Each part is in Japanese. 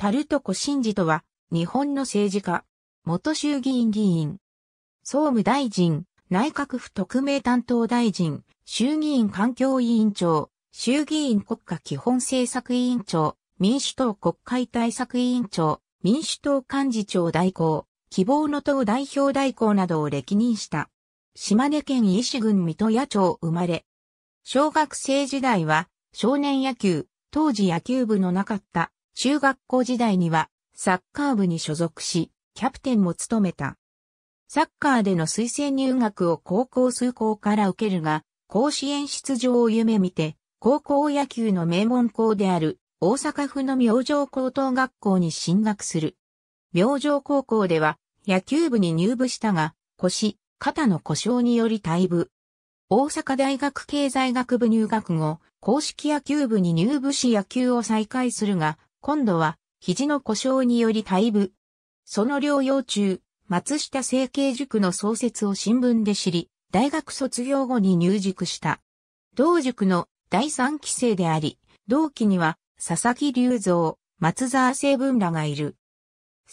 タルトコ真治とは、日本の政治家、元衆議院議員、総務大臣、内閣府特命担当大臣、衆議院環境委員長、衆議院国家基本政策委員長、民主党国会対策委員長、民主党幹事長代行、希望の党代表代行などを歴任した。島根県伊市郡水戸野町生まれ。小学生時代は少年野球、当時野球部のなかった中学校時代にはサッカー部に所属し、キャプテンも務めた。サッカーでの推薦入学を高校数校から受けるが、甲子園出場を夢見て、高校野球の名門校である大阪府の明星高等学校に進学する。明星高校では野球部に入部したが、腰、肩の故障により退部。大阪大学経済学部入学後、公式野球部に入部し野球を再開するが、今度は肘の故障により退部。その療養中、松下整形塾の創設を新聞で知り、大学卒業後に入塾した。同塾の第3期生であり、同期には佐々木隆三、松沢成文らがいる。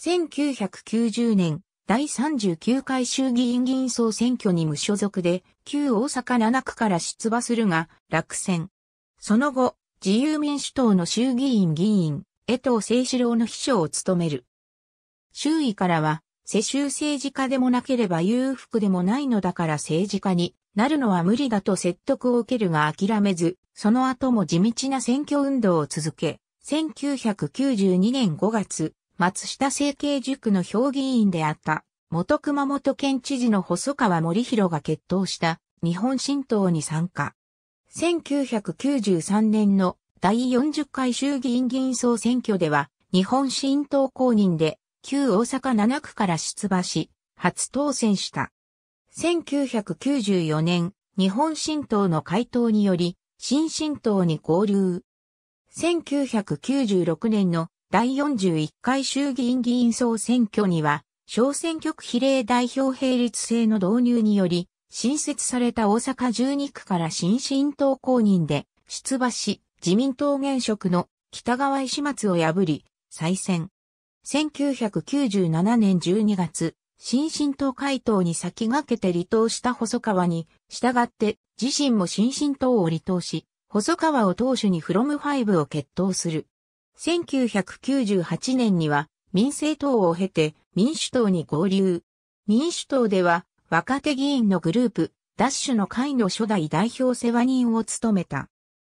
1990年、第39回衆議院議員総選挙に無所属で、旧大阪7区から出馬するが、落選。その後、自由民主党の衆議院議員、江藤清志郎の秘書を務める。周囲からは、世襲政治家でもなければ裕福でもないのだから政治家になるのは無理だと説得を受けるが諦めず、その後も地道な選挙運動を続け、1992年5月、松下政経塾の評議員であった、元熊本県知事の細川森弘が決闘した日本新党に参加。1993年の第40回衆議院議員総選挙では、日本新党公認で、旧大阪7区から出馬し、初当選した。1994年、日本新党の回答により、新新党に合流。1996年の第41回衆議院議員総選挙には、小選挙区比例代表並立制の導入により、新設された大阪12区から新新党公認で出馬し、自民党現職の北川石松を破り、再選。1997年12月、新進党回答に先駆けて離党した細川に、従って自身も新進党を離党し、細川を党首にフロムファイブを決闘する。1998年には民政党を経て民主党に合流。民主党では若手議員のグループ、ダッシュの会の初代代表世話人を務めた。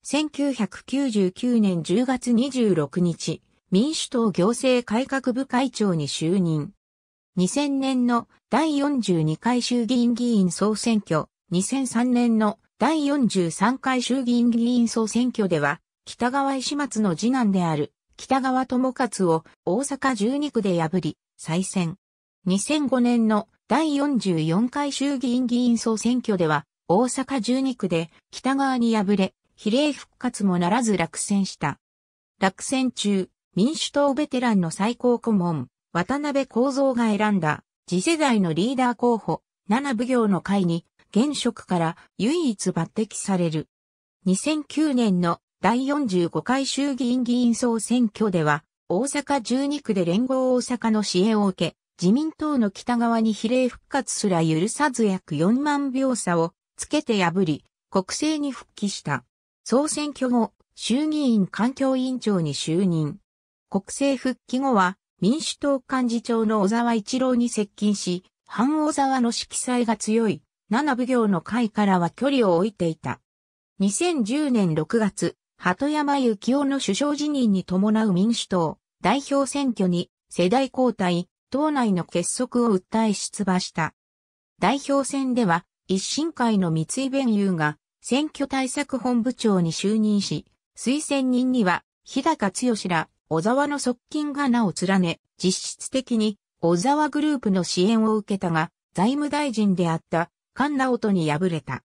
1999年10月26日、民主党行政改革部会長に就任。2000年の第42回衆議院議員総選挙、2003年の第43回衆議院議員総選挙では、北川石松の次男である北川智勝を大阪12区で破り、再選。2005年の第44回衆議院議員総選挙では、大阪12区で北川に敗れ、比例復活もならず落選した。落選中、民主党ベテランの最高顧問、渡辺幸三が選んだ、次世代のリーダー候補、七奉行の会に、現職から唯一抜擢される。2009年の第45回衆議院議員総選挙では、大阪12区で連合大阪の支援を受け、自民党の北側に比例復活すら許さず約4万票差をつけて破り、国政に復帰した。総選挙後、衆議院環境委員長に就任。国政復帰後は、民主党幹事長の小沢一郎に接近し、反小沢の色彩が強い、七奉行の会からは距離を置いていた。2010年6月、鳩山幸雄の首相辞任に伴う民主党代表選挙に世代交代、党内の結束を訴え出馬した。代表選では、一審会の三井弁友が選挙対策本部長に就任し、推薦人には、日高剛ら、小沢の側近が名を連ね、実質的に、小沢グループの支援を受けたが、財務大臣であった、菅直人に敗れた。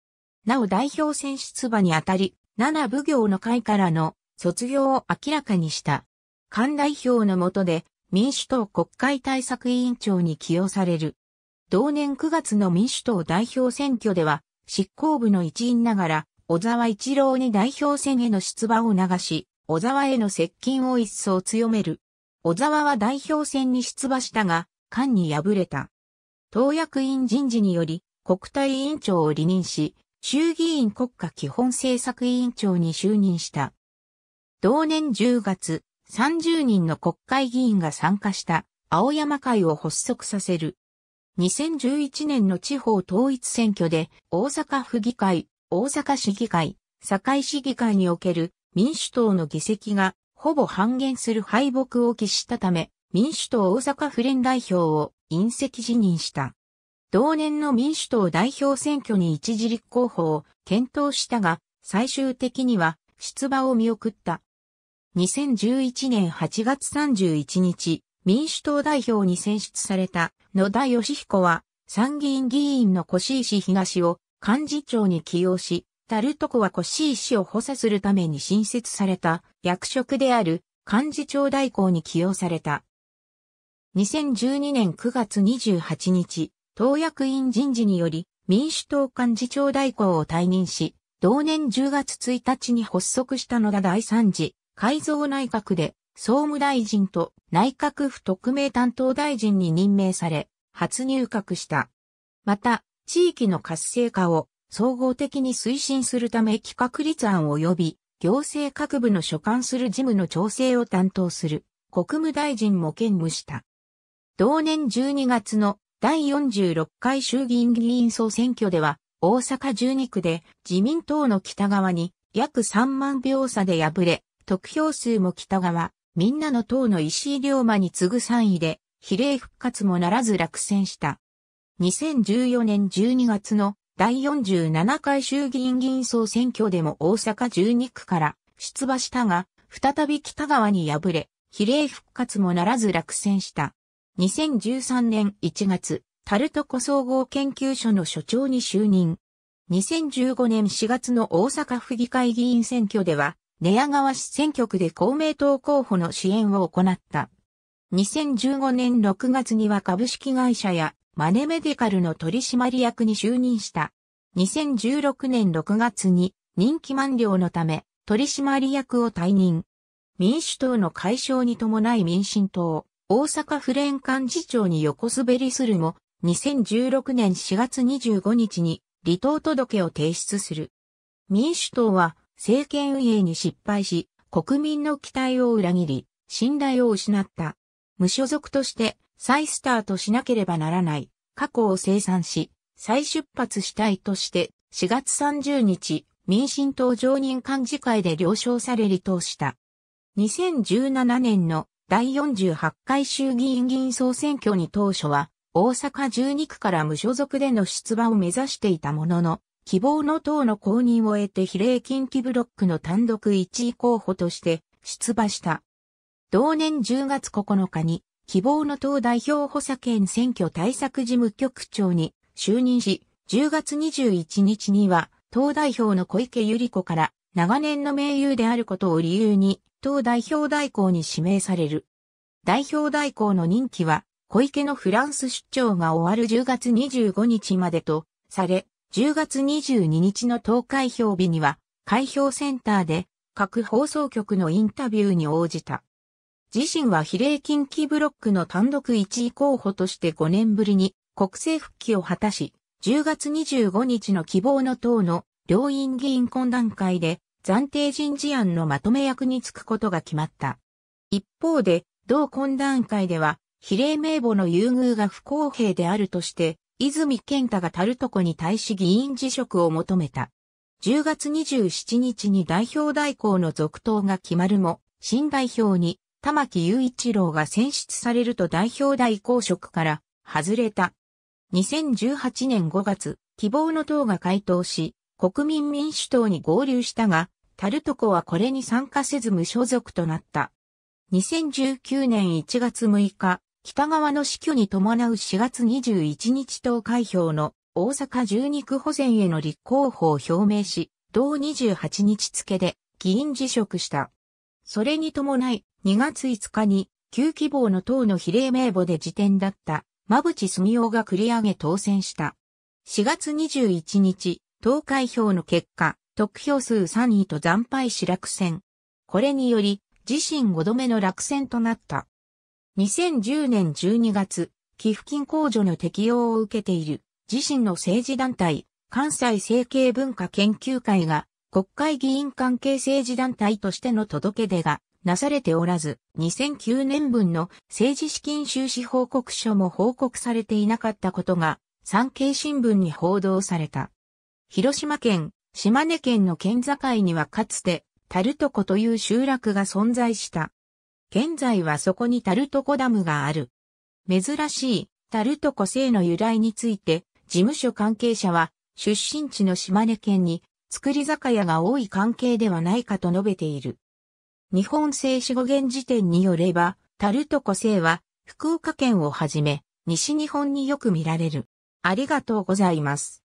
なお代表選出馬にあたり、七奉行の会からの卒業を明らかにした。菅代表の下で民主党国会対策委員長に起用される。同年9月の民主党代表選挙では執行部の一員ながら、小沢一郎に代表選への出馬を促し、小沢への接近を一層強める。小沢は代表選に出馬したが、官に敗れた。党役員人事により、国対委員長を離任し、衆議院国家基本政策委員長に就任した。同年10月、30人の国会議員が参加した青山会を発足させる。2011年の地方統一選挙で大阪府議会、大阪市議会、堺市議会における民主党の議席がほぼ半減する敗北を喫したため、民主党大阪府連代表を引責辞任した。同年の民主党代表選挙に一時立候補を検討したが、最終的には出馬を見送った。2011年8月31日、民主党代表に選出された野田義彦は参議院議員の越石東を幹事長に起用し、タルトコは越石を補佐するために新設された役職である幹事長代行に起用された。2012年9月28日、党役員人事により民主党幹事長代行を退任し、同年10月1日に発足した野田第三次改造内閣で総務大臣と内閣府特命担当大臣に任命され、初入閣した。また、地域の活性化を総合的に推進するため企画立案及び行政各部の所管する事務の調整を担当する国務大臣も兼務した。同年12月の第46回衆議院議員総選挙では大阪12区で自民党の北側に約3万票差で敗れ、得票数も北側、みんなの党の石井龍馬に次ぐ3位で、比例復活もならず落選した。2014年12月の第47回衆議院議員総選挙でも大阪12区から出馬したが、再び北側に敗れ、比例復活もならず落選した。2013年1月、タルトコ総合研究所の所長に就任。2015年4月の大阪府議会議員選挙では、寝屋川市選挙区で公明党候補の支援を行った。2015年6月には株式会社やマネメディカルの取締役に就任した。2016年6月に任期満了のため取締役を退任。民主党の解消に伴い民進党、大阪府連幹事長に横滑りするも、2016年4月25日に離党届を提出する。民主党は政権運営に失敗し、国民の期待を裏切り、信頼を失った。無所属として再スタートしなければならない過去を清算し、再出発したいとして4月30日、民進党常任幹事会で了承され離党した。2017年の第48回衆議院議員総選挙に当初は大阪12区から無所属での出馬を目指していたものの、希望の党の公認を得て比例近畿ブロックの単独1位候補として出馬した。同年10月9日に希望の党代表補佐兼選挙対策事務局長に就任し、10月21日には党代表の小池百合子から長年の盟友であることを理由に党代表代行に指名される。代表代行の任期は小池のフランス出張が終わる10月25日までとされ、10月22日の投開票日には、開票センターで各放送局のインタビューに応じた。自身は比例近畿ブロックの単独1位候補として5年ぶりに国政復帰を果たし、10月25日の希望の党の両院議員懇談会で暫定人事案のまとめ役に就くことが決まった。一方で、同懇談会では、比例名簿の優遇が不公平であるとして、泉健太がタルトコに対し議員辞職を求めた。10月27日に代表代行の続投が決まるも、新代表に玉木雄一郎が選出されると代表代行職から外れた。2018年5月、希望の党が回答し、国民民主党に合流したが、タルトコはこれに参加せず無所属となった。2019年1月6日、北側の死去に伴う4月21日投開票の大阪12区保全への立候補を表明し、同28日付で議員辞職した。それに伴い、2月5日に、旧希望の党の比例名簿で辞典だった、馬淵澄夫が繰り上げ当選した。4月21日、投開票の結果、得票数3位と惨敗し落選。これにより、自身5度目の落選となった。2010年12月、寄付金控除の適用を受けている自身の政治団体、関西政経文化研究会が国会議員関係政治団体としての届け出がなされておらず、2009年分の政治資金収支報告書も報告されていなかったことが、産経新聞に報道された。広島県、島根県の県境にはかつて、タルトコという集落が存在した。現在はそこにタルトコダムがある。珍しいタルトコ姓の由来について、事務所関係者は、出身地の島根県に、作り酒屋が多い関係ではないかと述べている。日本製紙語源辞典によれば、タルトコ姓は、福岡県をはじめ、西日本によく見られる。ありがとうございます。